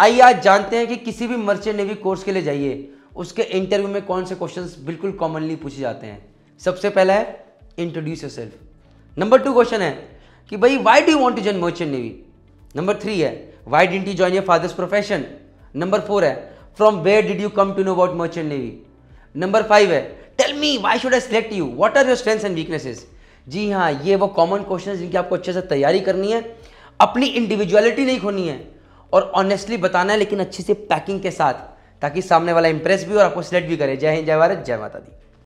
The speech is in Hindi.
आइए आज जानते हैं कि किसी भी मर्चेंट नेवी कोर्स के लिए जाइए उसके इंटरव्यू में कौन से क्वेश्चन बिल्कुल कॉमनली पूछे जाते हैं सबसे पहला है introduce yourself number two question है कि भाई why do want to join merchant navy number three है why didn't you join your father's profession number four है from where did you come to know about merchant navy number five है tell me why should I select you what are your strengths and weaknesses जी हाँ ये वो कॉमन क्वेश्चन जिनकी आपको अच्छे से तैयारी करनी है अपनी इंडिविजुअलिटी नहीं खोनी है और ऑनेस्टली बताना है लेकिन अच्छे से पैकिंग के साथ ताकि सामने वाला इंप्रेस भी और आपको सिलेक्ट भी करे जय हिंद जय भारत जय माता दी